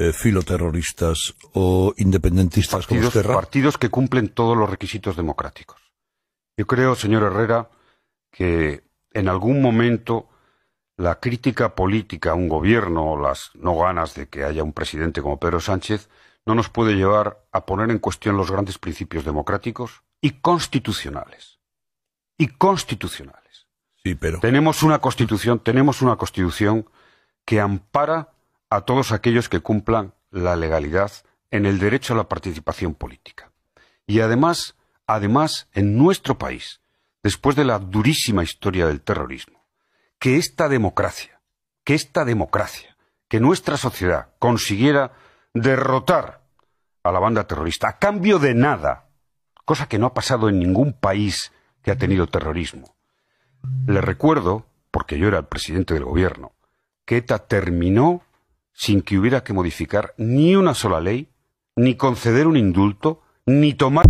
Eh, filoterroristas o independentistas partidos, Partidos que cumplen todos los requisitos democráticos. Yo creo, señor Herrera, que en algún momento la crítica política a un gobierno, o las no ganas de que haya un presidente como Pedro Sánchez, no nos puede llevar a poner en cuestión los grandes principios democráticos y constitucionales. Y constitucionales. Sí, pero. Tenemos una constitución, tenemos una constitución que ampara a todos aquellos que cumplan la legalidad en el derecho a la participación política. Y además, además, en nuestro país, después de la durísima historia del terrorismo, que esta democracia, que esta democracia, que nuestra sociedad consiguiera derrotar a la banda terrorista a cambio de nada, cosa que no ha pasado en ningún país que ha tenido terrorismo. Le recuerdo, porque yo era el presidente del gobierno, que ETA terminó sin que hubiera que modificar ni una sola ley, ni conceder un indulto, ni tomar...